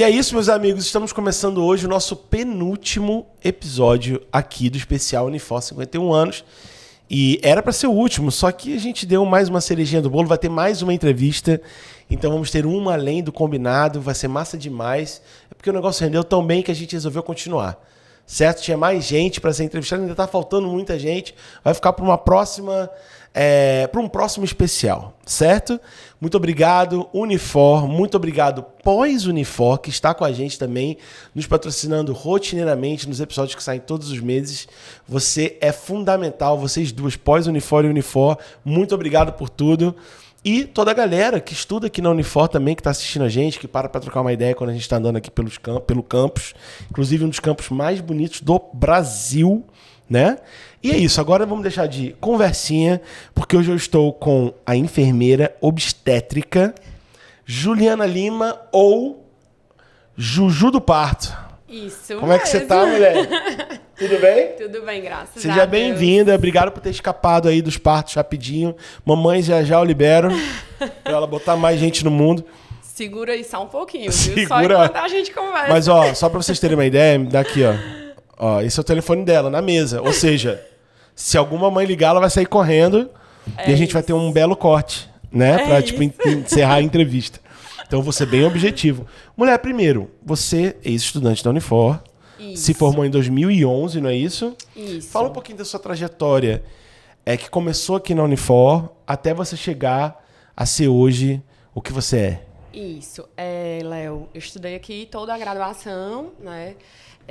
E é isso, meus amigos. Estamos começando hoje o nosso penúltimo episódio aqui do especial Unifor 51 anos. E era para ser o último, só que a gente deu mais uma cerejinha do bolo, vai ter mais uma entrevista. Então vamos ter uma além do combinado, vai ser massa demais. É porque o negócio rendeu tão bem que a gente resolveu continuar. Certo? Tinha mais gente para ser entrevistada, ainda tá faltando muita gente. Vai ficar para uma próxima é, para um próximo especial, certo? Muito obrigado, Unifor, muito obrigado, Pós-Unifor, que está com a gente também, nos patrocinando rotineiramente nos episódios que saem todos os meses. Você é fundamental, vocês duas, Pós-Unifor e Unifor, muito obrigado por tudo. E toda a galera que estuda aqui na Unifor também, que está assistindo a gente, que para para trocar uma ideia quando a gente está andando aqui pelos camp pelo campus. Inclusive um dos campos mais bonitos do Brasil, né? E é isso, agora vamos deixar de conversinha, porque hoje eu estou com a enfermeira obstétrica Juliana Lima ou Juju do Parto. Isso. Como mesmo. é que você tá, mulher? Tudo bem? Tudo bem, graças Seja bem-vinda. Obrigado por ter escapado aí dos partos rapidinho. Mamãe já já eu libero pra ela botar mais gente no mundo. Segura aí só um pouquinho, viu? Segura. Só enquanto a gente conversa. Mas ó, só para vocês terem uma ideia, daqui ó. Ó, esse é o telefone dela na mesa, ou seja, se alguma mãe ligar, ela vai sair correndo é e a gente isso. vai ter um belo corte, né? É pra, tipo, encerrar a entrevista. Então, você bem objetivo. Mulher, primeiro, você é ex-estudante da Unifor, isso. se formou em 2011, não é isso? Isso. Fala um pouquinho da sua trajetória, é que começou aqui na Unifor, até você chegar a ser hoje o que você é. Isso. É, Léo, eu estudei aqui toda a graduação, né?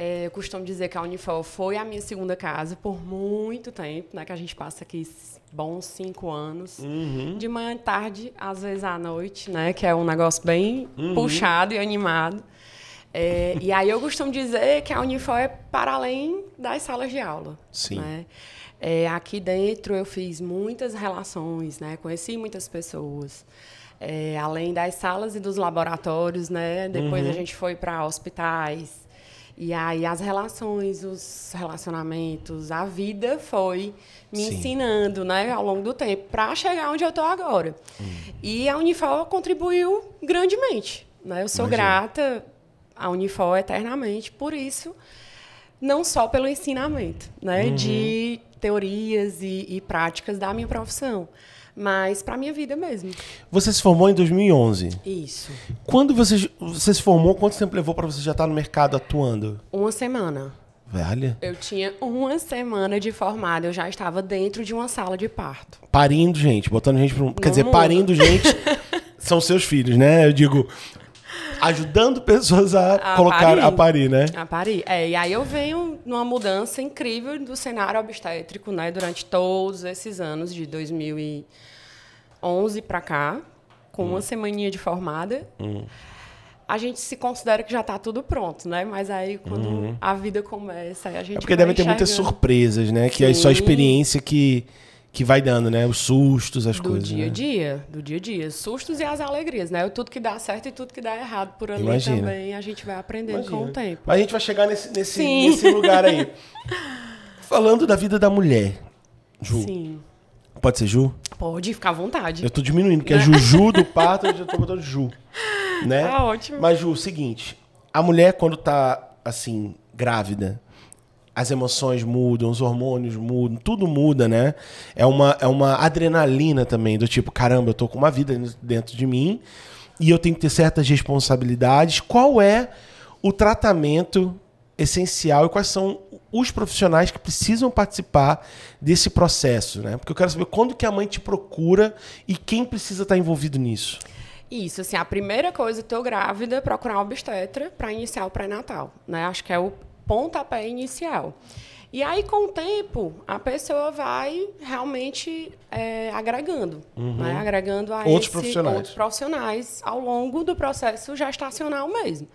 É, eu costumo dizer que a Unifol foi a minha segunda casa por muito tempo, né? Que a gente passa aqui bons cinco anos. Uhum. De manhã à tarde, às vezes à noite, né? Que é um negócio bem uhum. puxado e animado. É, e aí eu costumo dizer que a Unifol é para além das salas de aula. Sim. Né? É, aqui dentro eu fiz muitas relações, né? Conheci muitas pessoas. É, além das salas e dos laboratórios, né? Depois uhum. a gente foi para hospitais, e aí as relações, os relacionamentos, a vida foi me Sim. ensinando, né, ao longo do tempo, para chegar onde eu estou agora. Hum. E a Unifor contribuiu grandemente, né? Eu sou Imagina. grata à Unifor eternamente por isso, não só pelo ensinamento, né, uhum. de teorias e, e práticas da minha profissão, mas para minha vida mesmo. Você se formou em 2011? Isso. Quando você, você se formou, quanto tempo levou para você já estar tá no mercado atuando? Uma semana. Velha? Eu tinha uma semana de formada, eu já estava dentro de uma sala de parto. Parindo gente, botando gente para um. Quer dizer, mundo. parindo gente são seus filhos, né? Eu digo, ajudando pessoas a, a colocar parir. a parir, né? A parir. É, e aí eu venho numa mudança incrível do cenário obstétrico, né, durante todos esses anos de 2000 e 11 para cá, com hum. uma semaninha de formada. Hum. A gente se considera que já está tudo pronto, né? Mas aí quando uhum. a vida começa, a gente. É porque deve ter muitas surpresas, né? Que Sim. é só a experiência que, que vai dando, né? Os sustos, as do coisas. Do dia a né? dia, do dia a dia. Sustos e as alegrias, né? Tudo que dá certo e tudo que dá errado por ali Imagina. também, a gente vai aprendendo Imagina. com o tempo. Mas a gente vai chegar nesse, nesse, nesse lugar aí. Falando da vida da mulher, Ju. Sim. Pode ser Ju? Pode, ficar à vontade. Eu tô diminuindo, porque é Juju do Pato, eu já tô botando Ju. Né? Tá ótimo. Mas, Ju, seguinte. A mulher, quando tá, assim, grávida, as emoções mudam, os hormônios mudam, tudo muda, né? É uma, é uma adrenalina também, do tipo, caramba, eu tô com uma vida dentro de mim e eu tenho que ter certas responsabilidades. Qual é o tratamento essencial e quais são os profissionais que precisam participar desse processo, né? Porque eu quero saber quando que a mãe te procura e quem precisa estar envolvido nisso. Isso, assim, a primeira coisa, estou grávida, procurar um obstetra para iniciar o pré-natal, né? Acho que é o pontapé inicial. E aí, com o tempo, a pessoa vai realmente é, agregando, uhum. né? agregando a outros, esse, profissionais. outros profissionais ao longo do processo gestacional mesmo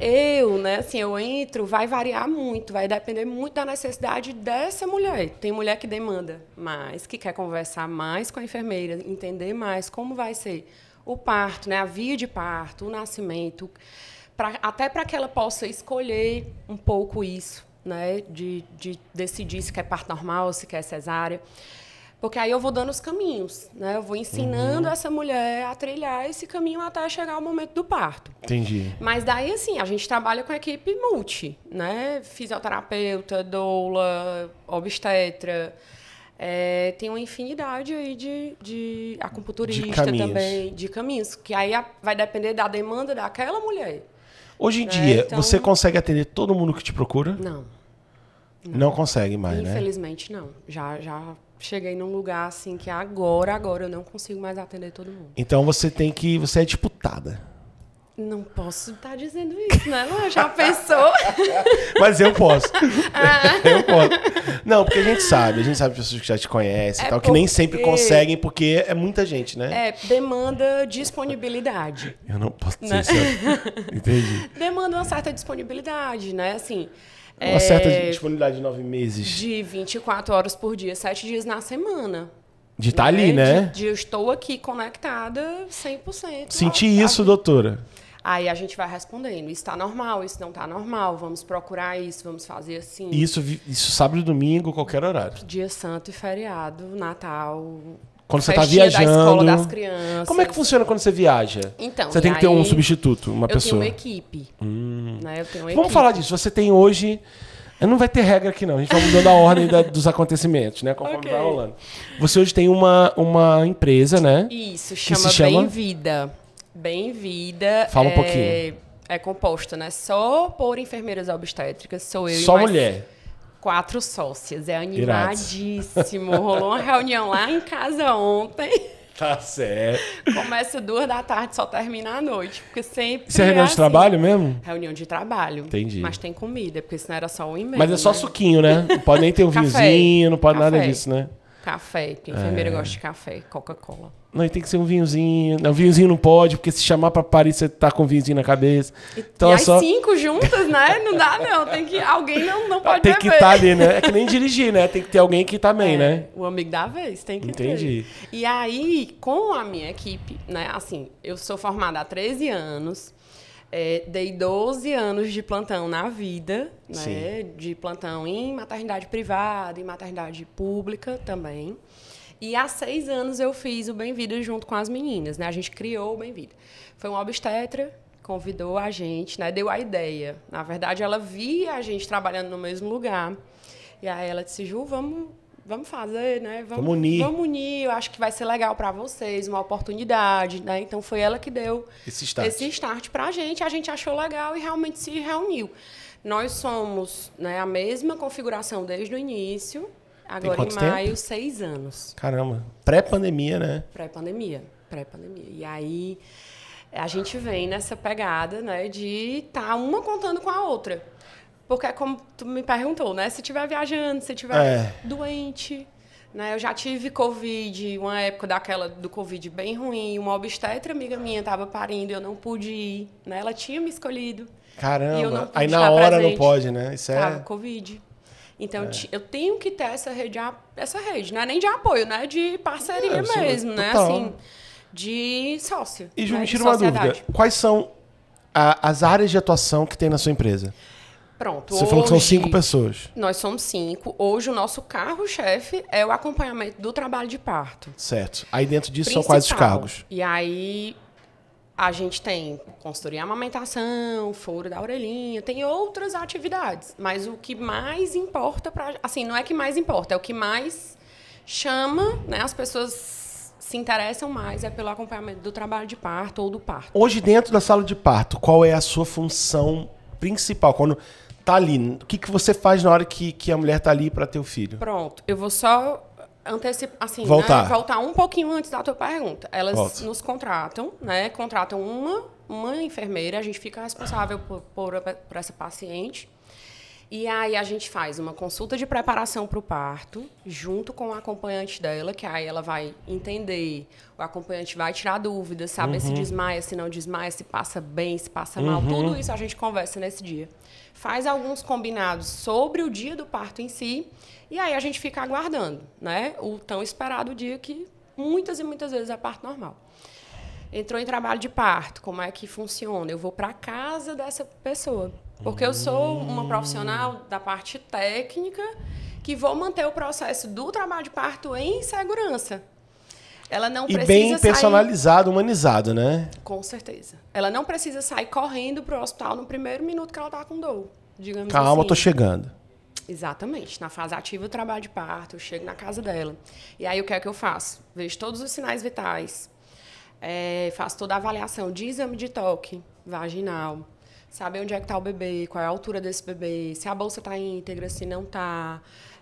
eu, né, assim, eu entro, vai variar muito, vai depender muito da necessidade dessa mulher. Tem mulher que demanda mais, que quer conversar mais com a enfermeira, entender mais como vai ser o parto, né, a via de parto, o nascimento, pra, até para que ela possa escolher um pouco isso, né, de, de decidir se quer parto normal, se quer cesárea. Porque aí eu vou dando os caminhos, né? Eu vou ensinando uhum. essa mulher a trilhar esse caminho até chegar o momento do parto. Entendi. Mas daí, assim, a gente trabalha com a equipe multi, né? Fisioterapeuta, doula, obstetra. É, tem uma infinidade aí de, de acupunturista de também, de caminhos. Que aí vai depender da demanda daquela mulher. Hoje em né? dia, então... você consegue atender todo mundo que te procura? Não. Não, não consegue mais, Infelizmente, né? Infelizmente, não. Já, já cheguei num lugar assim que agora, agora eu não consigo mais atender todo mundo. Então você tem que. Você é disputada. Não posso estar tá dizendo isso, né? Não, já pensou? Mas eu posso. Ah. Eu posso. Não, porque a gente sabe, a gente sabe pessoas que já te conhecem é e tal, porque... que nem sempre conseguem, porque é muita gente, né? É, demanda disponibilidade. Eu não posso né? dizer né? isso. Entendi. Demanda uma certa disponibilidade, né? Assim, é, uma é, certa disponibilidade de nove meses. De 24 horas por dia, sete dias na semana. De estar tá né? ali, né? De, de, eu estou aqui conectada 100%. Senti ó, isso, doutora. Aí a gente vai respondendo, isso está normal, isso não está normal, vamos procurar isso, vamos fazer assim. Isso, isso sábado e domingo, qualquer horário. Dia santo e feriado, Natal, quando você tá está viajando. Da escola das crianças. Como é que funciona quando você viaja? Então, você tem que ter um substituto, uma eu pessoa. Eu tenho uma equipe. Hum. Né? Vamos falar disso. Você tem hoje. Eh, não vai ter regra aqui, não. A gente vai tá mudando a ordem da, dos acontecimentos, né? Conforme okay. vai rolando. Você hoje tem uma, uma empresa, né? Isso, chama, se chama Bem Vida. Bem Vida. Fala é... um pouquinho. É composta, né? Só por enfermeiras obstétricas, sou eu Só e mais... mulher quatro sócias. É animadíssimo. Irado. Rolou uma reunião lá em casa ontem. Tá certo. Começa duas da tarde, só termina à noite. Porque sempre. Isso é, é reunião é de assim. trabalho mesmo? Reunião de trabalho. Entendi. Mas tem comida, porque senão era só um e-mail. Mas é só né? suquinho, né? Não pode nem ter um vizinho, não pode Café. nada disso, né? Café, que enfermeira é. gosta de café, Coca-Cola. Não, e tem que ser um vinhozinho. Não, vinhozinho não pode, porque se chamar pra Paris, você tá com um vinhozinho na cabeça. Então e é as só... cinco juntas, né? Não dá, não. Tem que. Alguém não, não pode Tem que estar tá ali, né? É que nem dirigir, né? Tem que ter alguém que também, tá é, né? O amigo da vez, tem que Entendi. ter. Entendi. E aí, com a minha equipe, né? Assim, eu sou formada há 13 anos. É, dei 12 anos de plantão na vida, né? De plantão em maternidade privada, em maternidade pública também. E há seis anos eu fiz o Bem-Vida junto com as meninas, né? A gente criou o Bem-Vida. Foi um obstetra, convidou a gente, né? Deu a ideia. Na verdade, ela via a gente trabalhando no mesmo lugar. E aí ela disse, Ju, vamos vamos fazer, né? Vamos, vamos unir. Vamos unir, eu acho que vai ser legal para vocês, uma oportunidade, né? Então foi ela que deu esse start, esse start para a gente, a gente achou legal e realmente se reuniu. Nós somos né, a mesma configuração desde o início, agora em maio, tempo? seis anos. Caramba, pré-pandemia, né? Pré-pandemia, pré-pandemia. E aí a gente vem nessa pegada né, de estar tá uma contando com a outra. Porque é como tu me perguntou, né? Se tiver viajando, se tiver é. doente, né? Eu já tive Covid, uma época daquela do Covid bem ruim. Uma obstetra amiga minha estava parindo e eu não pude ir, né? Ela tinha me escolhido. Caramba, aí na hora presente. não pode, né? Isso é... Tava Covid. Então, é. eu tenho que ter essa rede, essa rede, não é nem de apoio, né? De parceria é, mesmo, né? total. né? Assim, de sócio. E, Ju, né? me tira uma dúvida. Quais são a, as áreas de atuação que tem na sua empresa? Pronto. Você falou que são cinco pessoas. Nós somos cinco. Hoje o nosso carro-chefe é o acompanhamento do trabalho de parto. Certo. Aí dentro disso Principal. são quais os cargos? E aí a gente tem consultoria amamentação, foro da orelhinha, tem outras atividades. Mas o que mais importa para, assim, não é que mais importa, é o que mais chama, né, as pessoas se interessam mais é pelo acompanhamento do trabalho de parto ou do parto. Hoje dentro da sala de parto, qual é a sua função principal, quando tá ali, o que, que você faz na hora que, que a mulher tá ali para ter o filho? Pronto, eu vou só antecipar, assim, né, voltar. Né, voltar um pouquinho antes da tua pergunta. Elas Volta. nos contratam, né? Contratam uma, uma enfermeira, a gente fica responsável por, por, por essa paciente. E aí a gente faz uma consulta de preparação para o parto, junto com o acompanhante dela, que aí ela vai entender, o acompanhante vai tirar dúvidas, saber uhum. se desmaia, se não desmaia, se passa bem, se passa mal, uhum. tudo isso a gente conversa nesse dia. Faz alguns combinados sobre o dia do parto em si, e aí a gente fica aguardando, né? O tão esperado dia que muitas e muitas vezes é parto normal entrou em trabalho de parto, como é que funciona? Eu vou para casa dessa pessoa. Porque eu sou uma profissional da parte técnica que vou manter o processo do trabalho de parto em segurança. Ela não e precisa bem personalizado, sair... humanizado, né? Com certeza. Ela não precisa sair correndo para o hospital no primeiro minuto que ela está com dor, digamos Calma, assim. tô chegando. Exatamente. Na fase ativa do trabalho de parto, eu chego na casa dela. E aí o que é que eu faço? Vejo todos os sinais vitais, é, faço toda a avaliação de exame de toque vaginal, saber onde é que está o bebê, qual é a altura desse bebê, se a bolsa está íntegra, se não está.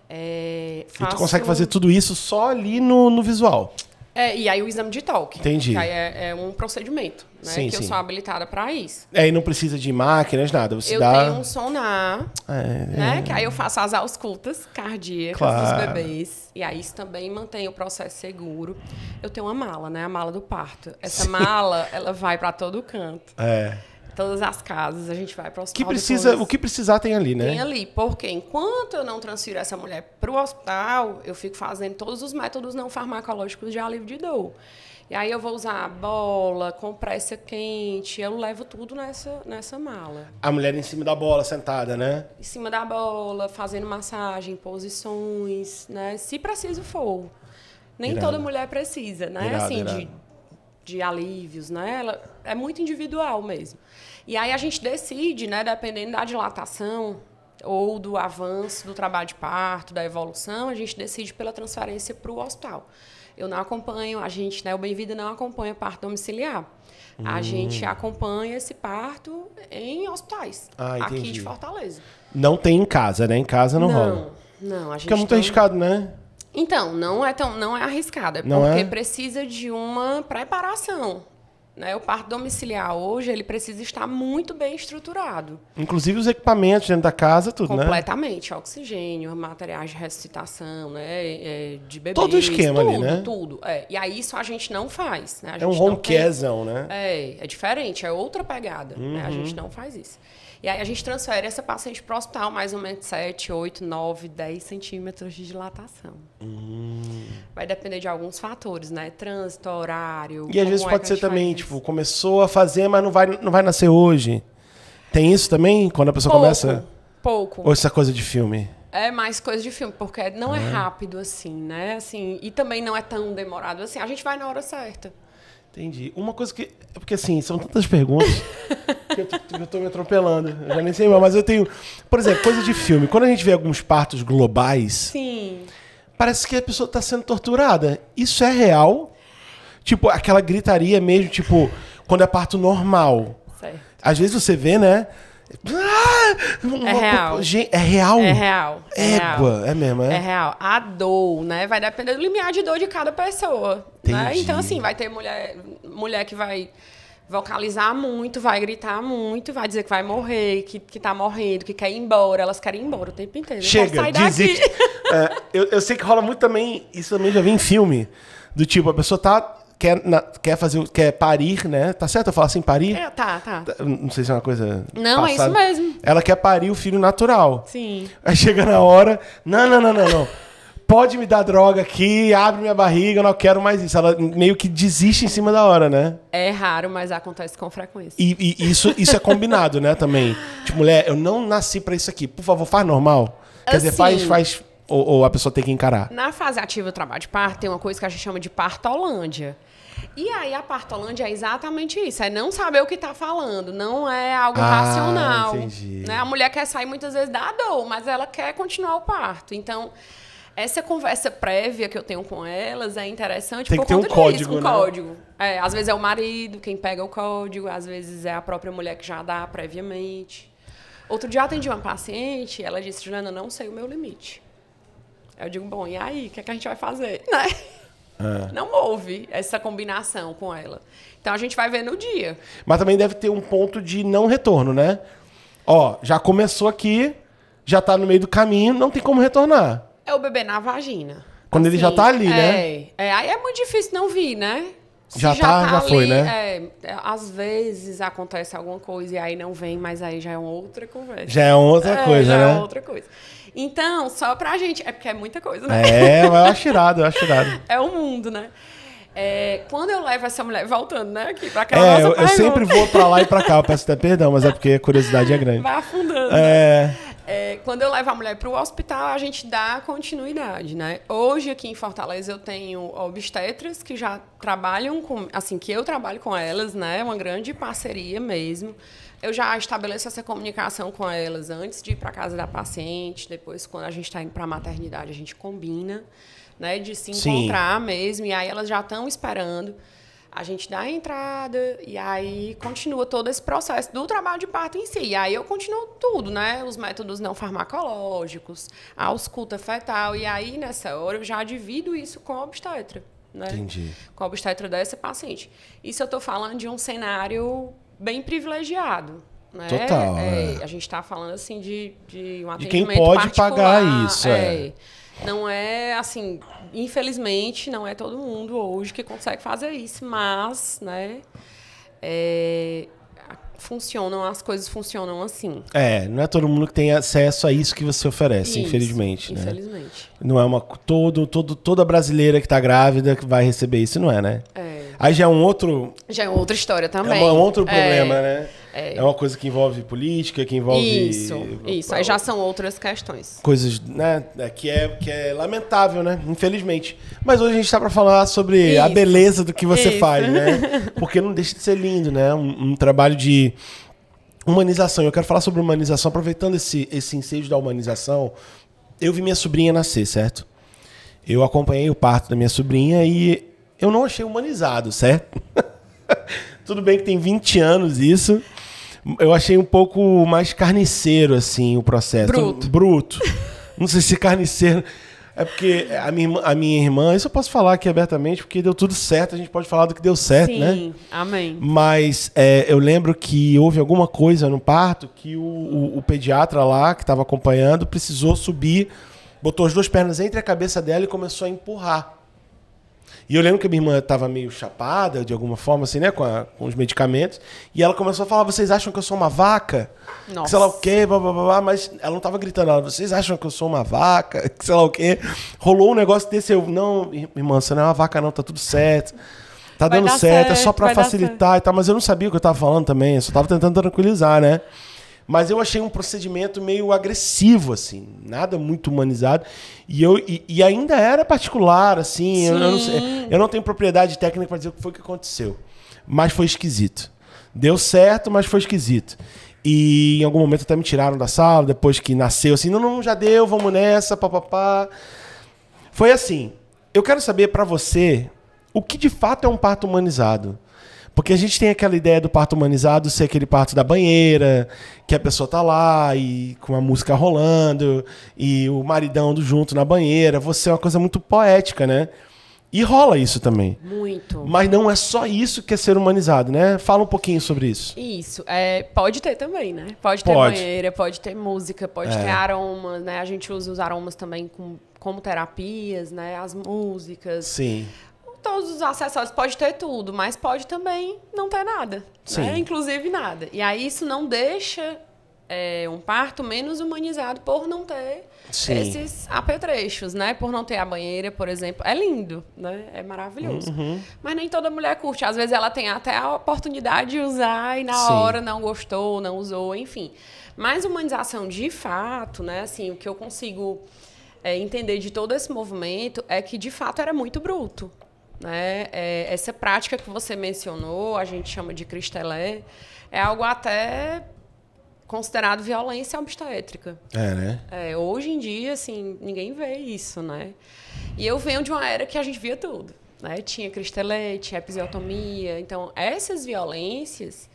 É, e tu consegue fazer tudo isso só ali no, no visual. É, e aí o exame de toque. Entendi. Que aí é, é um procedimento, né? Sim, que sim. eu sou habilitada para isso. É, e não precisa de máquinas, nada. Você eu dá... tenho um sonar, é, né? É. Que aí eu faço as auscultas cardíacas claro. dos bebês. E aí isso também mantém o processo seguro. Eu tenho uma mala, né? A mala do parto. Essa sim. mala, ela vai para todo canto. É todas as casas, a gente vai para o hospital. Que precisa, o que precisar tem ali, né? Tem ali, porque enquanto eu não transfiro essa mulher para o hospital, eu fico fazendo todos os métodos não farmacológicos de alívio de dor. E aí eu vou usar a bola, compressa quente, eu levo tudo nessa, nessa mala. A mulher em cima da bola, sentada, né? Em cima da bola, fazendo massagem, posições, né? Se preciso for. Nem toda mulher precisa, né? assim, de de alívios, né? Ela é muito individual mesmo. E aí a gente decide, né, dependendo da dilatação ou do avanço do trabalho de parto, da evolução, a gente decide pela transferência para o hospital. Eu não acompanho, a gente, né, o bem vida não acompanha parto domiciliar. Hum. A gente acompanha esse parto em hospitais, ah, aqui de Fortaleza. Não tem em casa, né? Em casa não, não rola. Não, a é gente Fica muito tem... arriscado, né? Então, não é tão, não é arriscado, é não é? porque é? precisa de uma preparação. Né? O parto domiciliar hoje, ele precisa estar muito bem estruturado. Inclusive os equipamentos dentro da casa, tudo, né? Completamente, né? oxigênio, materiais de ressuscitação, né? É, é, de bebês. Todo o esquema tudo, ali, né? Tudo, é. E aí isso a gente não faz, né? é um home tem... né? É, é diferente, é outra pegada, uhum. né? A uhum. gente não faz isso. E aí a gente transfere essa paciente para o hospital, mais ou menos 7, 8, 9, 10 centímetros de dilatação. Hum. Vai depender de alguns fatores, né? Trânsito, horário. E às vezes é pode é ser também, tipo, começou a fazer, mas não vai, não vai nascer hoje. Tem isso também? Quando a pessoa pouco, começa. Pouco. Ou essa é coisa de filme? É mais coisa de filme, porque não é ah. é rápido assim, né? Assim, e também não é tão demorado assim. A gente vai na hora certa. Entendi. Uma coisa que. É porque assim, são tantas perguntas que eu tô, eu tô me atropelando. Eu já nem sei mais, mas eu tenho. Por exemplo, coisa de filme. Quando a gente vê alguns partos globais. Sim. Parece que a pessoa tá sendo torturada. Isso é real? Tipo, aquela gritaria mesmo, tipo, quando é parto normal. Certo. Às vezes você vê, né? Ah! É real. É real? É real. É Égua. Real. É mesmo, é? É real. A dor, né? Vai depender do limiar de dor de cada pessoa. Né? Então, assim, vai ter mulher, mulher que vai vocalizar muito, vai gritar muito, vai dizer que vai morrer, que, que tá morrendo, que quer ir embora. Elas querem ir embora o tempo inteiro. Chega, dizer que, é, eu, eu sei que rola muito também, isso também já vem em filme, do tipo, a pessoa tá quer, na, quer fazer, quer parir, né? Tá certo eu falar assim, parir? É, tá, tá. tá não sei se é uma coisa. Não, passada. é isso mesmo. Ela quer parir o filho natural. Sim. Aí chega na hora, não, não, não, não, não. Pode me dar droga aqui, abre minha barriga, eu não quero mais isso. Ela meio que desiste em cima da hora, né? É raro, mas acontece com frequência. E, e isso, isso é combinado, né, também. Tipo, mulher, eu não nasci para isso aqui. Por favor, faz normal. Quer assim, dizer, faz, assim. faz ou, ou, a pessoa tem que encarar? Na fase ativa do trabalho de parto, tem uma coisa que a gente chama de partolândia. E aí a partolândia é exatamente isso, é não saber o que está falando, não é algo ah, racional. Entendi. Né? A mulher quer sair muitas vezes da dor, mas ela quer continuar o parto. Então, essa conversa prévia que eu tenho com elas é interessante Tem por que conta ter um disso, código, um né? código. É, às vezes é o marido quem pega o código, às vezes é a própria mulher que já dá previamente. Outro dia eu atendi uma paciente, ela disse, Juliana, não sei o meu limite. Eu digo, bom, e aí, o que, é que a gente vai fazer? Né? É. Não houve essa combinação com ela. Então a gente vai ver no dia. Mas também deve ter um ponto de não retorno, né? Ó, já começou aqui, já tá no meio do caminho, não tem como retornar. É o bebê na vagina. Quando assim, ele já assim, tá ali, né? é, né? É, aí é muito difícil não vir, né? já, já tá, tá já ali, foi, né? É, é, às vezes acontece alguma coisa e aí não vem, mas aí já é outra conversa. Já é outra é, coisa, já é né? Já é outra coisa. Então, só pra gente. É porque é muita coisa, né? É, eu acho irado, eu acho irado. é o mundo, né? É, quando eu levo essa mulher, voltando, né? Aqui pra cá, é, eu, eu, sempre vou pra lá e pra cá, eu peço até perdão, mas é porque a curiosidade é grande. Vai afundando. É. Né? É, quando eu levo a mulher para o hospital, a gente dá continuidade, né? Hoje aqui em Fortaleza eu tenho obstetras que já trabalham com, assim, que eu trabalho com elas, né? É uma grande parceria mesmo eu já estabeleço essa comunicação com elas antes de ir para casa da paciente, depois quando a gente está indo para a maternidade a gente combina, né, de se encontrar Sim. mesmo. E aí elas já estão esperando. A gente dá a entrada e aí continua todo esse processo do trabalho de parto em si. E aí eu continuo tudo, né? Os métodos não farmacológicos, a ausculta fetal. E aí, nessa hora, eu já divido isso com a obstetra. Né? Entendi. Com a obstetra dessa paciente. Isso eu estou falando de um cenário bem privilegiado. Né? Total. É, é. A gente está falando assim de, de um atendimento. De quem pode pagar isso. É. é. Não é assim, infelizmente, não é todo mundo hoje que consegue fazer isso, mas, né? É, funcionam, as coisas funcionam assim. É, não é todo mundo que tem acesso a isso que você oferece, isso, infelizmente, né? Infelizmente. Não é uma todo, todo toda brasileira que está grávida que vai receber isso, não é, né? É. Aí já é um outro. Já é outra história é também. É um outro problema, é, né? É. é. uma coisa que envolve política, que envolve. Isso, isso. Aí já são outras questões. Coisas, né? É, que é, que é lamentável, né? Infelizmente. Mas hoje a gente está para falar sobre isso. a beleza do que você isso. faz, né? Porque não deixa de ser lindo, né? um, um trabalho de humanização. Eu quero falar sobre humanização, aproveitando esse, esse ensejo da humanização. Eu vi minha sobrinha nascer, certo? Eu acompanhei o parto da minha sobrinha e eu não achei humanizado, certo? Tudo bem que tem 20 anos isso. Eu achei um pouco mais carniceiro, assim, o processo. Bruto. Bruto. não sei se carniceiro. É porque a minha, a minha irmã, isso eu posso falar aqui abertamente, porque deu tudo certo, a gente pode falar do que deu certo, Sim, né? Sim, amém. Mas é, eu lembro que houve alguma coisa no parto que o, o, o pediatra lá, que estava acompanhando, precisou subir, botou as duas pernas entre a cabeça dela e começou a empurrar. E eu lembro que a minha irmã estava meio chapada, de alguma forma, assim, né? Com, a, com, os medicamentos. E ela começou a falar: ah, vocês acham que eu sou uma vaca? Nossa. Que sei lá o quê, blá, blá, blá, blá. Mas ela não estava gritando, ela, vocês acham que eu sou uma vaca? Que sei lá o quê. Rolou um negócio desse, eu, não, irmã, você não é uma vaca, não, tá tudo certo. Tá vai dando certo, certo, é só para facilitar e tal. Mas eu não sabia o que eu estava falando também, eu só estava tentando tranquilizar, né? Mas eu achei um procedimento meio agressivo, assim, nada muito humanizado. E, eu, e, e ainda era particular, assim, eu, eu, não sei, eu não tenho propriedade técnica para dizer o que foi que aconteceu. Mas foi esquisito. Deu certo, mas foi esquisito. E em algum momento até me tiraram da sala, depois que nasceu, assim, não, não, já deu, vamos nessa, papapá. Foi assim. Eu quero saber para você o que de fato é um parto humanizado. Porque a gente tem aquela ideia do parto humanizado ser aquele parto da banheira, que a pessoa tá lá e com a música rolando, e o maridão do junto na banheira. Você é uma coisa muito poética, né? E rola isso também. Muito. Mas não é só isso que é ser humanizado, né? Fala um pouquinho sobre isso. Isso. É, pode ter também, né? Pode, ter pode. banheira, pode ter música, pode é. ter aromas, né? A gente usa os aromas também com, como terapias, né? As músicas. Sim todos os acessórios, pode ter tudo, mas pode também não ter nada. Né? Sim. Né? Inclusive nada. E aí isso não deixa é, um parto menos humanizado por não ter Sim. esses apetrechos, né? Por não ter a banheira, por exemplo. É lindo, né? É maravilhoso. Uhum. Mas nem toda mulher curte. Às vezes ela tem até a oportunidade de usar e na Sim. hora não gostou, não usou, enfim. Mas humanização de fato, né? Assim, o que eu consigo... É, entender de todo esse movimento é que de fato era muito bruto. Né? É, essa prática que você mencionou, a gente chama de cristelé, é algo até considerado violência obstétrica. É, né? É, hoje em dia, assim, ninguém vê isso, né? E eu venho de uma era que a gente via tudo. Né? Tinha cristelé, tinha episiotomia. Então, essas violências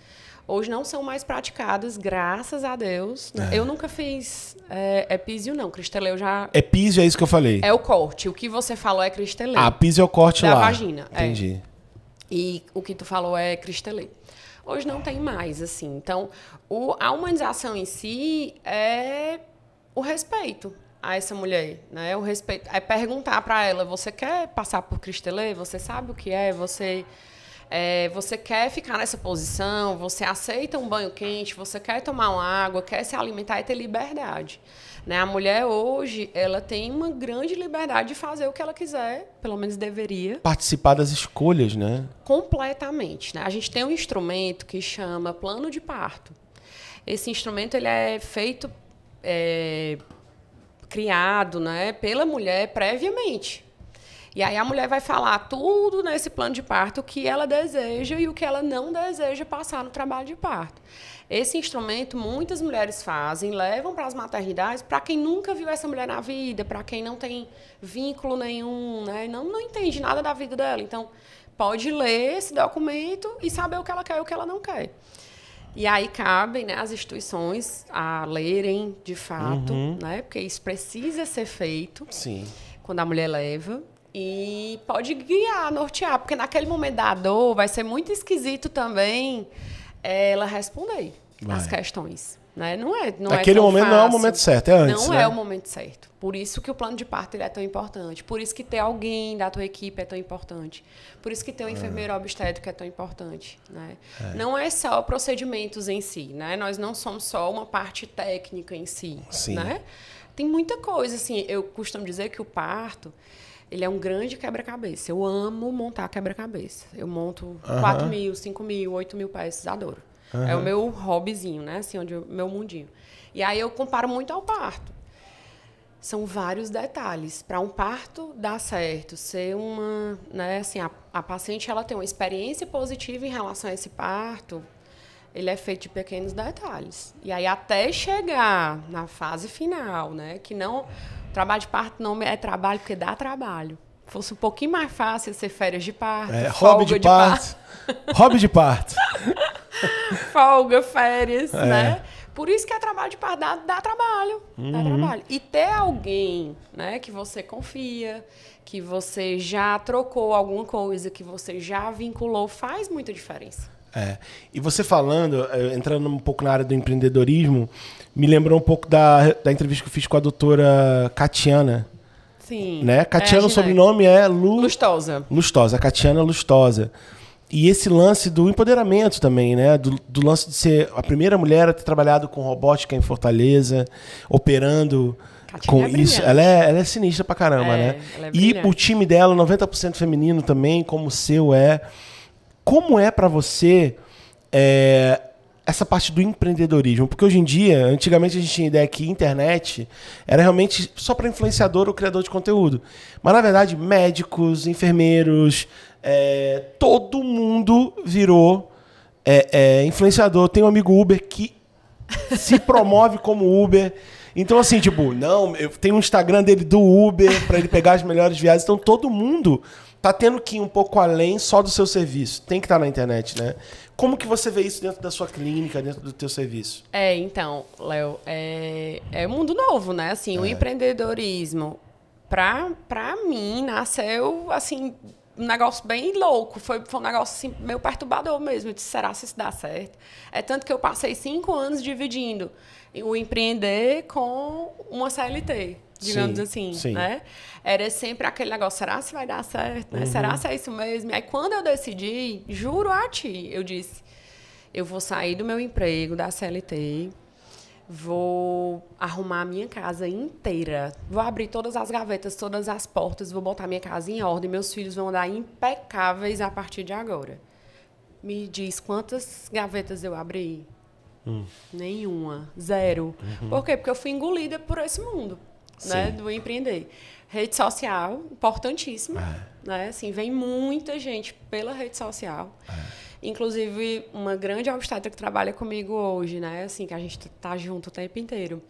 hoje não são mais praticadas, graças a Deus. É. Eu nunca fiz é, epísio, não. Cristeleu já. Epísio é isso que eu falei. É o corte. O que você falou é cristeleu. Ah, piso é o corte da lá. Da vagina. É. Entendi. É. E o que tu falou é cristeleu. Hoje não tem mais, assim. Então, o, a humanização em si é o respeito a essa mulher, né? O respeito é perguntar para ela, você quer passar por cristelê? Você sabe o que é? Você é, você quer ficar nessa posição, você aceita um banho quente, você quer tomar uma água, quer se alimentar e ter liberdade. Né? A mulher hoje, ela tem uma grande liberdade de fazer o que ela quiser, pelo menos deveria. Participar das escolhas, né? Completamente. Né? A gente tem um instrumento que chama plano de parto. Esse instrumento ele é feito, é, criado né, pela mulher previamente. E aí a mulher vai falar tudo nesse plano de parto o que ela deseja e o que ela não deseja passar no trabalho de parto. Esse instrumento muitas mulheres fazem, levam para as maternidades, para quem nunca viu essa mulher na vida, para quem não tem vínculo nenhum, né? Não, não entende nada da vida dela. Então, pode ler esse documento e saber o que ela quer e o que ela não quer. E aí cabem né, as instituições a lerem de fato, uhum. né? Porque isso precisa ser feito. Sim. Quando a mulher leva e pode guiar, nortear, porque naquele momento da dor vai ser muito esquisito também é, ela responder vai. as questões. Né? Não é, não Aquele é momento fácil. não é o momento certo, é antes. Não né? é o momento certo. Por isso que o plano de parto é tão importante. Por isso que ter alguém da tua equipe é tão importante. Por isso que ter um é. enfermeiro obstétrico é tão importante. Né? É. Não é só procedimentos em si, né? Nós não somos só uma parte técnica em si. Sim. Né? Tem muita coisa, assim. Eu costumo dizer que o parto ele é um grande quebra-cabeça. Eu amo montar quebra-cabeça. Eu monto uhum. 4 mil, 5 mil, 8 mil peças, adoro. É o meu hobbyzinho, né? Assim, onde eu, meu mundinho. E aí eu comparo muito ao parto. São vários detalhes. Para um parto dar certo, ser uma. Né, assim, a, a paciente ela tem uma experiência positiva em relação a esse parto, ele é feito de pequenos detalhes. E aí até chegar na fase final, né? Que não Trabalho de parto não é trabalho porque dá trabalho. Fosse um pouquinho mais fácil ser férias de parto. É, hobby de, de parto. parto. hobby de parto. folga, férias, é. né? Por isso que é trabalho de parto, dá, dá trabalho. Uhum. Dá trabalho. E ter alguém né, que você confia, que você já trocou alguma coisa, que você já vinculou, faz muita diferença. É. E você falando, eh, entrando um pouco na área do empreendedorismo, me lembrou um pouco da, da entrevista que eu fiz com a doutora Catiana. Sim. Né? É, Catiana, é, o sobrenome é Lu... Lustosa. Lustosa, Catiana Lustosa. E esse lance do empoderamento também, né? Do, do, lance de ser a primeira mulher a ter trabalhado com robótica em Fortaleza, operando Catiana com é isso. Ela é, ela é sinistra pra caramba, é, né? É e o time dela, 90% feminino também, como o seu é. Como é para você é, essa parte do empreendedorismo? Porque hoje em dia, antigamente a gente tinha ideia que internet era realmente só para influenciador ou criador de conteúdo. Mas na verdade, médicos, enfermeiros, é, todo mundo virou é, é, influenciador. Tem um amigo Uber que se promove como Uber. Então, assim, tipo, não, eu tenho um Instagram dele do Uber para ele pegar as melhores viagens. Então, todo mundo tá tendo que ir um pouco além só do seu serviço. Tem que estar tá na internet, né? Como que você vê isso dentro da sua clínica, dentro do teu serviço? É, então, Léo, é, é mundo novo, né? Assim, é. o empreendedorismo, pra, pra mim, nasceu, assim, um negócio bem louco. Foi, foi um negócio, assim, meio perturbador mesmo. Eu disse, será se isso dá certo? É tanto que eu passei cinco anos dividindo o empreender com uma CLT digamos sim, assim, sim. né? Era sempre aquele negócio, será se vai dar certo, né? Uhum. Será se é isso mesmo? Aí quando eu decidi, juro a ti, eu disse, eu vou sair do meu emprego, da CLT, vou arrumar a minha casa inteira, vou abrir todas as gavetas, todas as portas, vou botar minha casa em ordem, meus filhos vão andar impecáveis a partir de agora. Me diz quantas gavetas eu abri? Hum. Nenhuma. Zero. Uhum. Por quê? Porque eu fui engolida por esse mundo né, do empreender. Rede social, importantíssima. É. Né? Assim, vem muita gente pela rede social. É. Inclusive, uma grande obstetra que trabalha comigo hoje, né? Assim, que a gente tá junto o tempo inteiro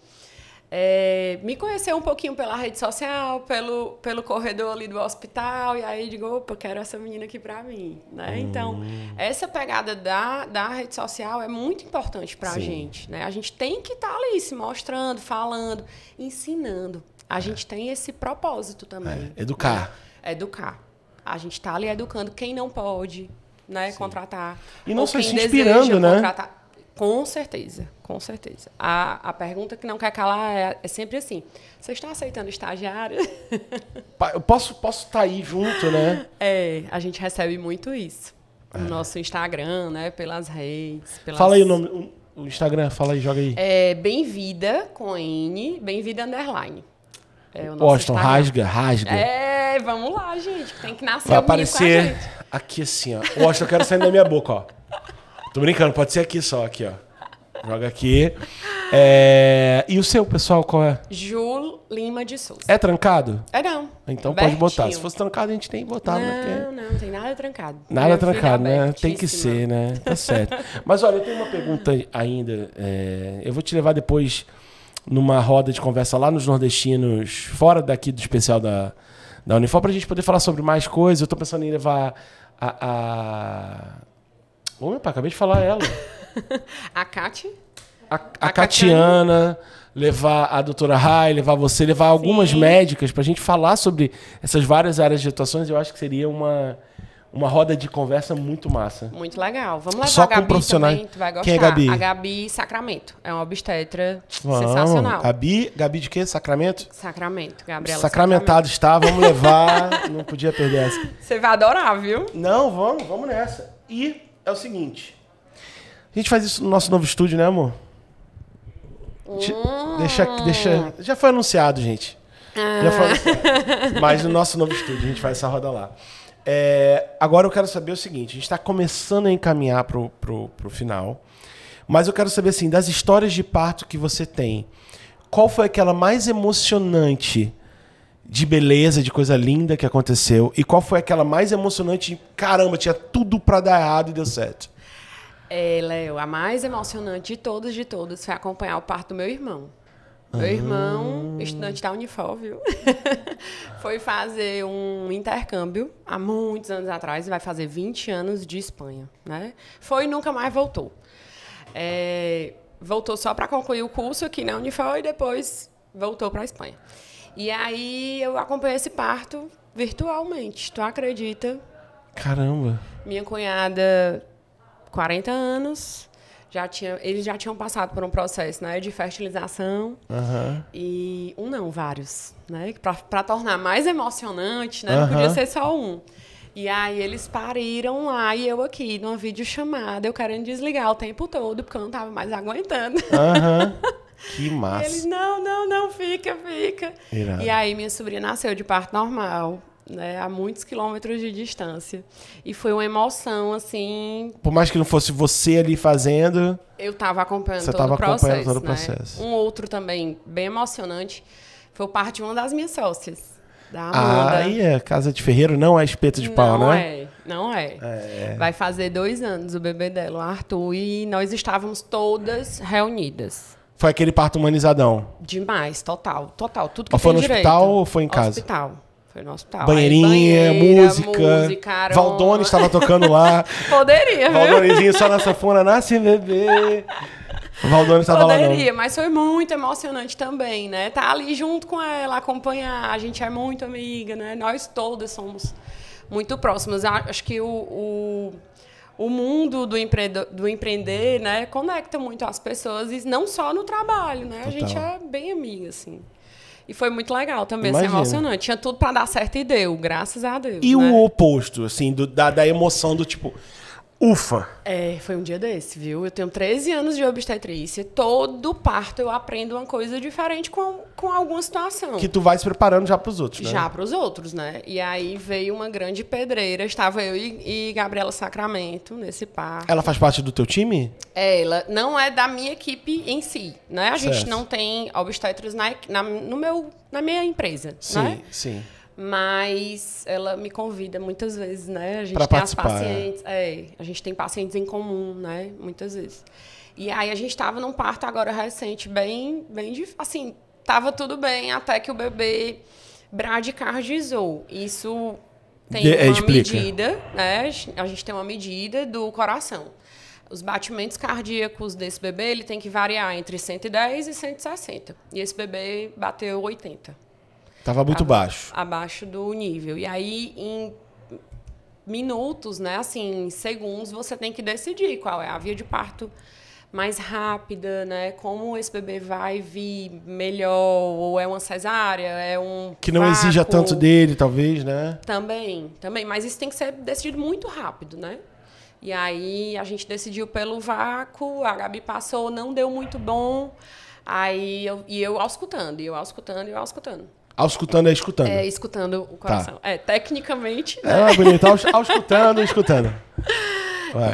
é, me conhecer um pouquinho pela rede social, pelo, pelo corredor ali do hospital, e aí digo, opa, quero essa menina aqui pra mim, né? Hum. Então, essa pegada da, da rede social é muito importante pra Sim. gente, né? A gente tem que estar tá ali se mostrando, falando, ensinando. A é. gente tem esse propósito também. É. Educar. Né? Educar. A gente tá ali educando quem não pode, né, contratar. E não só se inspirando, né? Contratar com certeza, com certeza. A, a pergunta que não quer calar é, é sempre assim: vocês estão aceitando estagiário? Eu posso estar posso tá aí junto, né? É, a gente recebe muito isso. É. No nosso Instagram, né? Pelas redes. Pelas... Fala aí o nome, o, Instagram, fala aí, joga aí. É Bem-vinda com N, Bem-vinda Underline. É Washington, rasga, rasga. É, vamos lá, gente. Tem que nascer Vai aparecer aqui assim, ó. Washington, eu quero sair da minha boca, ó. Tô brincando, pode ser aqui só, aqui, ó. Joga aqui. É... E o seu, pessoal, qual é? Jul Lima de Souza. É trancado? É não. Então Bertinho. pode botar. Se fosse trancado, a gente nem botava. Não, né? não, não tem nada trancado. Nada trancado, né? Tem que ser, né? Tá certo. Mas olha, eu tenho uma pergunta ainda. É... Eu vou te levar depois numa roda de conversa lá nos nordestinos, fora daqui do especial da, da Unifor, pra gente poder falar sobre mais coisas. Eu tô pensando em levar a... a Opa, acabei de falar ela. a Cati? A, a, a Catiana, levar a doutora Rai, levar você, levar algumas Sim. médicas para a gente falar sobre essas várias áreas de atuações, eu acho que seria uma, uma roda de conversa muito massa. Muito legal. Vamos levar Só a Gabi com profissionais... também, tu vai gostar. Quem é Gabi? A Gabi Sacramento. É uma obstetra Não, sensacional. Gabi, Gabi de quê? Sacramento? Sacramento, Gabriela. Sacramentado Sacramento. está, vamos levar. Não podia perder essa. Você vai adorar, viu? Não, vamos, vamos nessa. E é o seguinte. A gente faz isso no nosso novo estúdio, né, amor? Hum. Deixa, deixa. Já foi anunciado, gente. Ah. Já foi ah. anunciado. Mas no nosso novo estúdio, a gente faz essa roda lá. É, agora eu quero saber o seguinte: a gente está começando a encaminhar pro, pro, pro final. Mas eu quero saber assim, das histórias de parto que você tem, qual foi aquela mais emocionante de beleza, de coisa linda que aconteceu? E qual foi aquela mais emocionante? Caramba, tinha tudo para dar errado e deu certo. É, Léo, a mais emocionante de todas, de todas, foi acompanhar o parto do meu irmão. Meu ah. irmão, estudante da Unifol, viu? foi fazer um intercâmbio há muitos anos atrás, vai fazer 20 anos de Espanha, né? Foi e nunca mais voltou. É, voltou só para concluir o curso aqui na Unifol e depois voltou para a Espanha. E aí eu acompanhei esse parto virtualmente, tu acredita? Caramba! Minha cunhada, 40 anos, já tinha, eles já tinham passado por um processo né, de fertilização. Uhum. E um não, vários. Né, para tornar mais emocionante, né, uhum. não podia ser só um. E aí eles pariram lá e eu aqui, numa videochamada, eu querendo desligar o tempo todo, porque eu não tava mais aguentando. Uhum. Que massa. Ele eles, não, não, não, fica, fica. Irado. E aí minha sobrinha nasceu de parto normal. Né, a muitos quilômetros de distância. E foi uma emoção, assim. Por mais que não fosse você ali fazendo. Eu tava acompanhando, você todo, tava o processo, acompanhando todo o processo. Né? Um outro também, bem emocionante, foi o parto de uma das minhas sócias. Da Ah, aí é Casa de Ferreiro, não é espeto de pau, não é? Né? Não é, não é. é. Vai fazer dois anos o bebê dela, o Arthur, e nós estávamos todas reunidas. Foi aquele parto humanizadão. Demais, total, total. Tudo que Mas foi no direito. hospital ou foi em casa? Hospital. Foi no hospital. Banheirinha, Aí, banheira, música. música Valdone estava tocando lá. Poderia, viu? Valdonezinho só na safona, nasce bebê. O Valdone estava lá. Poderia, mas foi muito emocionante também, né? Tá ali junto com ela, acompanhar. A gente é muito amiga, né? Nós todas somos muito próximas. Acho que o, o o mundo do, empre do empreender, né, conecta muito as pessoas, e não só no trabalho, né? Total. A gente é bem amiga, assim. E foi muito legal também, assim, emocionante. Tinha tudo para dar certo e deu, graças a Deus. E né? o oposto, assim, do, da, da emoção do tipo. Ufa! É, foi um dia desse, viu? Eu tenho 13 anos de obstetrícia. Todo parto eu aprendo uma coisa diferente com, com alguma situação. Que tu vai se preparando já pros outros, né? Já pros outros, né? E aí veio uma grande pedreira. Estava eu e, e Gabriela Sacramento nesse parto. Ela faz parte do teu time? É, ela não é da minha equipe em si, né? A certo. gente não tem obstetras na, na, no meu, na minha empresa, sim, né? Sim, sim mas ela me convida muitas vezes, né? A gente pra tem as é. pacientes, é, a gente tem pacientes em comum, né? Muitas vezes. E aí a gente estava num parto agora recente, bem, bem assim, tava tudo bem até que o bebê bradicardizou. Isso tem De, é, uma explica. medida, né? A gente tem uma medida do coração. Os batimentos cardíacos desse bebê, ele tem que variar entre 110 e 160. E esse bebê bateu 80. Tava muito baixo. Abaixo do nível. E aí, em minutos, né? Assim, segundos, você tem que decidir qual é a via de parto mais rápida, né? Como esse bebê vai vir melhor, ou é uma cesárea, é um. Que não vácuo. exija tanto dele, talvez, né? Também, também. Mas isso tem que ser decidido muito rápido, né? E aí a gente decidiu pelo vácuo, a Gabi passou, não deu muito bom. Aí eu, e eu auscultando, e eu auscultando, e eu auscultando. Ao escutando é escutando. É, escutando o coração. Tá. É, tecnicamente. É, né? é bonito. Ao, ao escutando, escutando.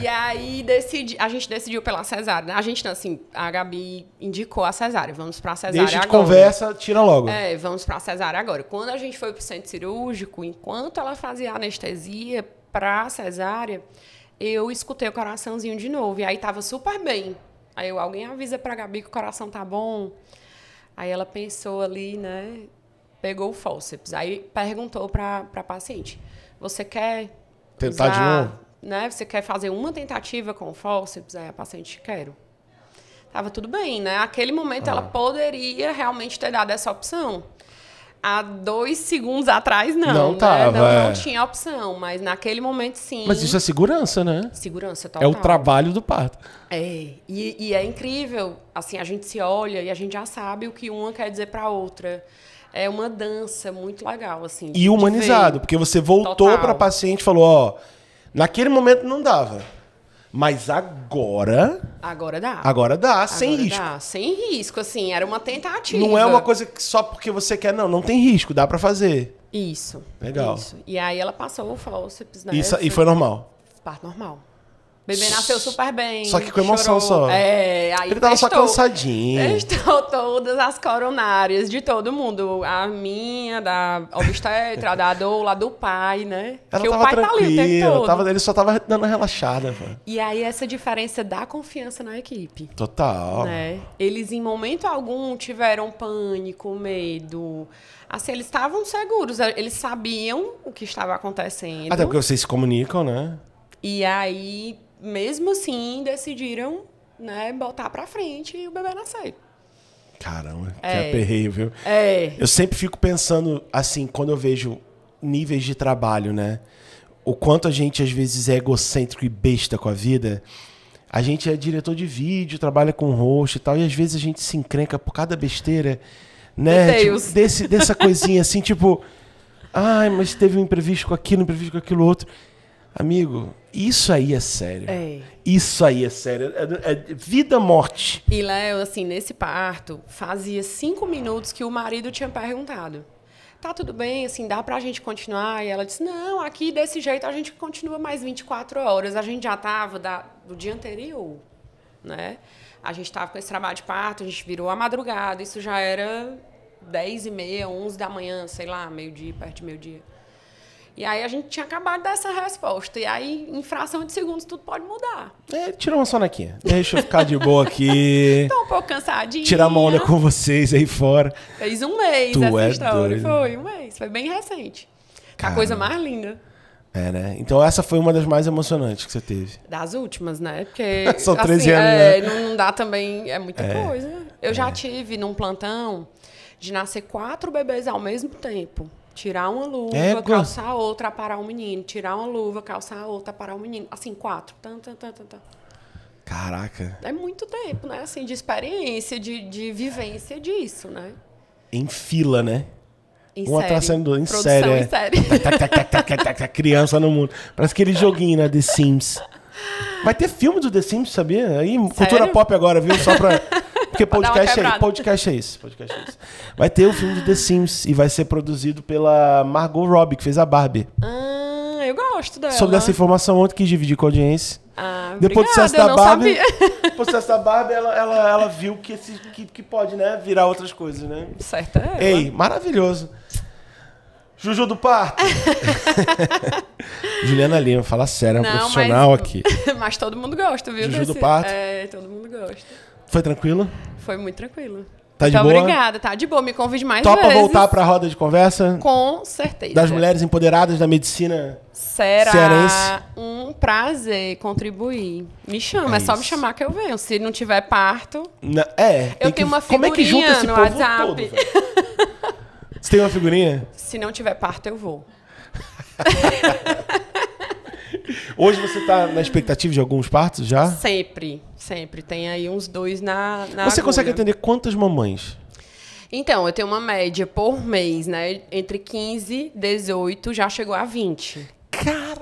E aí decidi, a gente decidiu pela cesárea. Né? A gente, assim, a Gabi indicou a cesárea. Vamos pra cesárea Deixa agora. Deixa conversa, tira logo. É, vamos pra cesárea agora. Quando a gente foi pro centro cirúrgico, enquanto ela fazia anestesia pra cesárea, eu escutei o coraçãozinho de novo. E aí tava super bem. Aí eu, alguém avisa pra Gabi que o coração tá bom. Aí ela pensou ali, né? pegou o fórceps. Aí perguntou para a paciente: você quer. Tentar usar, de novo Né? Você quer fazer uma tentativa com o fórceps? Aí a paciente: quero. Tava tudo bem, né? Naquele momento ah. ela poderia realmente ter dado essa opção. Há dois segundos atrás, não. Não né? tava. Não, não, é. tinha opção, mas naquele momento sim. Mas isso é segurança, né? Segurança total. É o trabalho do parto. É. E, e é incrível. Assim, a gente se olha e a gente já sabe o que uma quer dizer para a outra é uma dança muito legal, assim. E humanizado, porque você voltou para paciente e falou, ó, naquele momento não dava. Mas agora. Agora dá. Agora dá, agora sem dá. risco. sem risco, assim, era uma tentativa. Não é uma coisa que só porque você quer, não, não tem risco, dá para fazer. Isso. Legal. Isso. E aí ela passou o falso, né? Isso, e foi normal. Parto normal. Bebê nasceu super bem. Só que com emoção chorou. só. É, aí Ele tava testou, só cansadinho. Testou todas as coronárias de todo mundo. A minha, da obstetra, da doula, do pai, né? Ela tava o pai tranquila, tá ali o tempo todo. ele só tava dando relaxada. Mano. E aí essa diferença da confiança na equipe. Total. Né? Eles em momento algum tiveram pânico, medo assim, eles estavam seguros, eles sabiam o que estava acontecendo. Até porque vocês se comunicam, né? E aí mesmo assim, decidiram né, botar para frente e o bebê nascer. Caramba, é. que aperreio, viu? É. Eu sempre fico pensando, assim, quando eu vejo níveis de trabalho, né? O quanto a gente, às vezes, é egocêntrico e besta com a vida. A gente é diretor de vídeo, trabalha com host e tal, e às vezes a gente se encrenca por cada besteira, né? Tipo, desse, dessa coisinha assim, tipo... Ai, mas teve um imprevisto com aquilo, um imprevisto com aquilo outro. Amigo, isso aí é sério. É. Isso aí é sério. É, é vida, morte. E Léo, assim, nesse parto, fazia cinco minutos que o marido tinha perguntado. Tá tudo bem, assim, dá pra gente continuar? E ela disse, não, aqui desse jeito a gente continua mais 24 horas. A gente já tava da, do dia anterior, né? A gente tava com esse trabalho de parto, a gente virou a madrugada. Isso já era 10 e meia, 11 da manhã, sei lá, meio-dia, perto de meio-dia. E aí a gente tinha acabado dessa resposta. E aí, em fração de segundos, tudo pode mudar. É, tira uma sonequinha. Deixa eu ficar de boa aqui. Tô um pouco cansadinha. Tirar uma onda com vocês aí fora. Fez um mês tu essa é história. Doido. Foi um mês. Foi bem recente. Cara, a coisa mais linda. É, né? Então essa foi uma das mais emocionantes que você teve. Das últimas, né? Porque. São 13 assim, anos. É, né? não, dá também. É muita é, coisa. Eu é. já tive num plantão de nascer quatro bebês ao mesmo tempo. Tirar uma luva, é, calçar outra, aparar o um menino. Tirar uma luva, calçar outra, aparar o um menino. Assim, quatro. Tan, tan, tan, tan, Caraca. É muito tempo, né? Assim, de experiência, de, de vivência disso, né? Em fila, né? Em um atraçando em série. Em é. série. criança no mundo. Parece aquele joguinho, né? The Sims. Vai ter filme do The Sims, sabia? Aí, cultura pop agora, viu? Só pra. Porque podcast é, podcast é isso. Podcast é isso. Vai ter o filme de The Sims e vai ser produzido pela Margot Robbie, que fez a Barbie. Ah, eu gosto dela. Sobre essa informação ontem que dividi com a audiência. Ah, Depois obrigada, do sucesso da Barbie, depois do sucesso da Barbie, ela, ela, ela viu que, esse, que, que pode, né, virar outras coisas, né? Certo é. Ela. Ei, maravilhoso. Juju do Parto. Juliana Lima, fala sério, é um Não, profissional mas, aqui. Mas todo mundo gosta, viu? Juju desse? do Parto. É, todo mundo gosta. Foi tranquilo? Foi muito tranquilo. Tá de então, boa? obrigada, tá de boa. Me convide mais Topa vezes. Topa voltar pra roda de conversa? Com certeza. Das mulheres empoderadas da medicina Será cearense? um prazer contribuir. Me chama, é, é só me chamar que eu venho. Se não tiver parto... é. Eu tenho que, uma figurinha como é que junta esse no WhatsApp. Todo, Você tem uma figurinha? Se não tiver parto, eu vou. Hoje você está na expectativa de alguns partos já? Sempre, sempre. Tem aí uns dois na. na você agulha. consegue atender quantas mamães? Então, eu tenho uma média por mês, né? Entre 15, 18, já chegou a 20. Cara,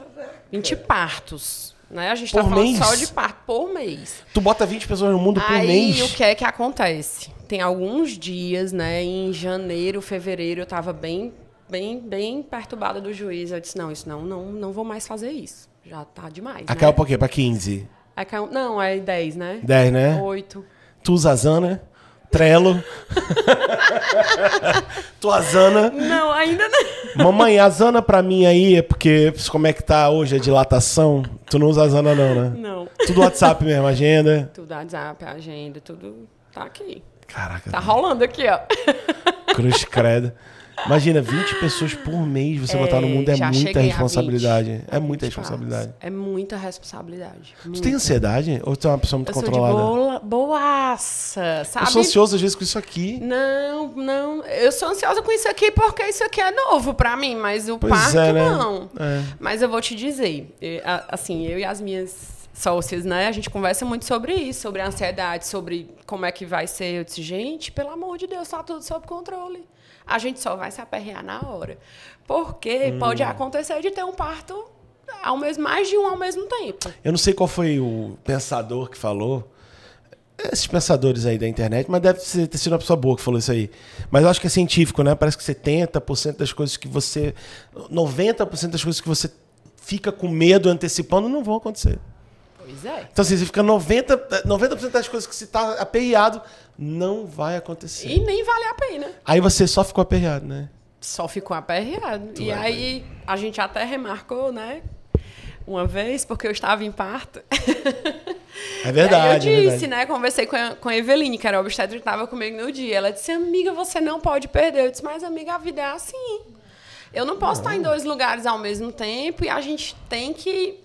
20 partos. Né? A gente tá por tá falando mês? só de parto por mês. Tu bota 20 pessoas no mundo por Aí, mês? Aí o que é que acontece? Tem alguns dias, né? Em janeiro, fevereiro, eu tava bem bem, bem perturbada do juiz. Eu disse, não, isso não, não, não vou mais fazer isso. Já tá demais. Aí caiu pra quê? Pra 15? Aí caiu, não, é 10, né? 10, né? 8. Tuzazana, Trello. Zana. Não, ainda não. Mamãe, a Zana pra mim aí é porque como é que tá hoje a dilatação? Tu não usa a Zana não, né? Não. Tudo WhatsApp mesmo, agenda. Tudo WhatsApp, agenda, tudo tá aqui. Caraca. Tá rolando aqui, ó. Cruz credo. Imagina, 20 pessoas por mês você é, botar no é, mundo é muita é responsabilidade. É muita responsabilidade. É muita responsabilidade. Muita. Tu tem ansiedade? Ou tu é uma pessoa muito eu controlada? Sou de boa, boaça, sabe? Eu sou ansiosa às vezes com isso aqui. Não, não. Eu sou ansiosa com isso aqui porque isso aqui é novo pra mim, mas o pois parto é, né? não. É. Mas eu vou te dizer, assim, eu e as minhas sócias, né? A gente conversa muito sobre isso, sobre a ansiedade, sobre como é que vai ser. Eu disse, gente, pelo amor de Deus, tá tudo sob controle a gente só vai se aperrear na hora. Porque hum. pode acontecer de ter um parto ao mesmo, mais de um ao mesmo tempo. Eu não sei qual foi o pensador que falou. Esses pensadores aí da internet, mas deve ter sido uma pessoa boa que falou isso aí. Mas eu acho que é científico, né? Parece que 70% das coisas que você. 90% das coisas que você fica com medo antecipando não vão acontecer. Pois é. Então, assim, você fica 90%, 90 eh, das coisas que você tá aperreado, não vai acontecer. E nem vale a pena. Aí você só ficou aperreado, né? Só ficou aperreado. Tu e é, aí a gente até remarcou, né? Uma vez, porque eu estava em parto. É, é verdade. eu disse, é verdade. né? Conversei com a, com a Eveline, que era obstetra, que estava comigo no dia. Ela disse, amiga, você não pode perder. Eu disse, mas amiga, a vida é assim. Eu não posso não. estar em dois lugares ao mesmo tempo e a gente tem que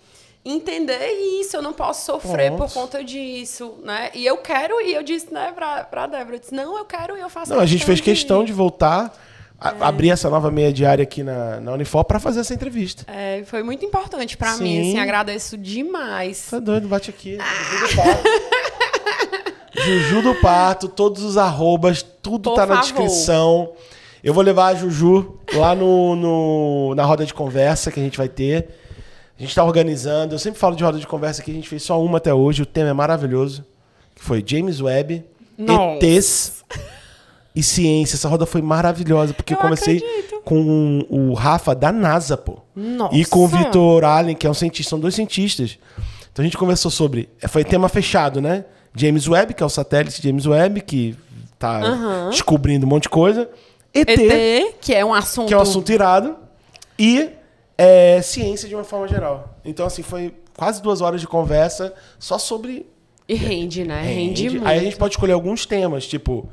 entender isso, eu não posso sofrer por conta disso, né? E eu quero ir, eu disse, né, pra, pra Débora, eu disse, não, eu quero ir, eu faço Não, a gente fez questão de, de voltar, a, é. abrir essa nova meia diária aqui na, na Unifor para fazer essa entrevista. É, foi muito importante para mim, assim, agradeço demais. Tá doido, bate aqui. Ah. Juju do Pato, todos os arrobas, tudo por tá favor. na descrição. Eu vou levar a Juju lá no, no, na roda de conversa que a gente vai ter. A gente está organizando. Eu sempre falo de roda de conversa aqui, a gente fez só uma até hoje. O tema é maravilhoso. Que foi James Webb, Nossa. ETs e ciência. Essa roda foi maravilhosa, porque eu, eu comecei acredito. com o Rafa da NASA, pô. Nossa. E com o Vitor Allen, que é um cientista, são dois cientistas. Então a gente conversou sobre. É, foi tema fechado, né? James Webb, que é o satélite James Webb, que tá uhum. descobrindo um monte de coisa. ET, ET, que é um assunto. Que é um assunto irado. E é ciência de uma forma geral. Então, assim, foi quase duas horas de conversa só sobre. E rende, né? Rende, rende muito. Aí a gente pode escolher alguns temas, tipo.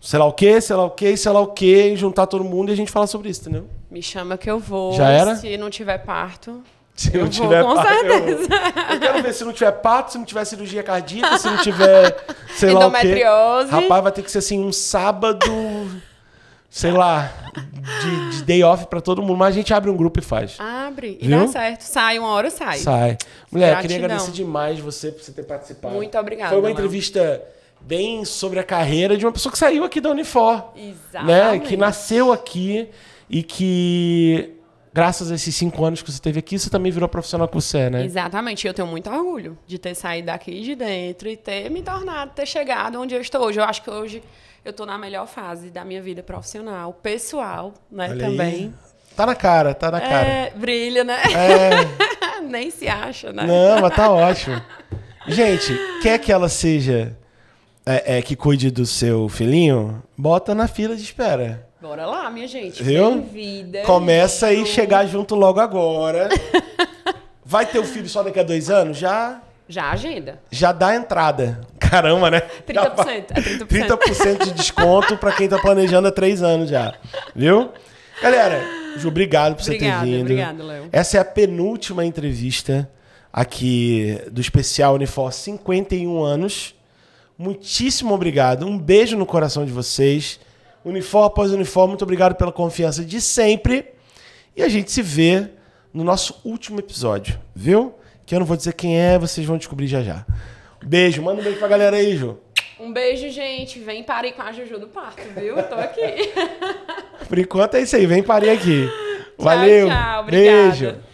Sei lá o quê, sei lá o quê, sei lá o quê, e juntar todo mundo e a gente falar sobre isso, entendeu? Me chama que eu vou. Já era? Se não tiver parto. Se eu não tiver vou, com parto, certeza. Eu, eu, quero ver se não tiver parto, se não tiver cirurgia cardíaca, se não tiver, sei lá o quê. Rapaz, vai ter que ser assim um sábado sei lá, de, de day off para todo mundo, mas a gente abre um grupo e faz. Abre, e Viu? dá certo. Sai, uma hora sai. Sai. Mulher, Gratidão. queria agradecer demais você por você ter participado. Muito obrigada. Foi uma entrevista bem sobre a carreira de uma pessoa que saiu aqui da Unifor. Exato. Né? Que nasceu aqui e que graças a esses cinco anos que você teve aqui, você também virou profissional com você é, né? Exatamente. Eu tenho muito orgulho de ter saído daqui de dentro e ter me tornado, ter chegado onde eu estou hoje. Eu acho que hoje eu estou na melhor fase da minha vida profissional, pessoal, né, Olha também. Aí. Tá na cara, tá na é, cara. É, brilha, né? É... Nem se acha, né? Não, mas tá ótimo. Gente, quer que ela seja é, é, que cuide do seu filhinho? Bota na fila de espera. Bora lá, minha gente. Viu? Vida, Começa aí chegar junto logo agora. Vai ter o filho só daqui a dois anos? Já já agenda. Já dá entrada. Caramba, né? 30%. 30%. É de desconto para quem tá planejando há três anos já. Viu? Galera, Ju, obrigado por obrigado, você ter vindo. Obrigado, Léo. Essa é a penúltima entrevista aqui do especial Unifor 51 anos. Muitíssimo obrigado. Um beijo no coração de vocês. Unifor após uniforme, muito obrigado pela confiança de sempre. E a gente se vê no nosso último episódio, viu? que eu não vou dizer quem é, vocês vão descobrir já já. Beijo, manda um beijo pra galera aí, Ju. Um beijo, gente. Vem parei com a Juju do parto, viu? Tô aqui. Por enquanto é isso aí. Vem parei aqui. Valeu. Tchau, tchau. Obrigada. Beijo.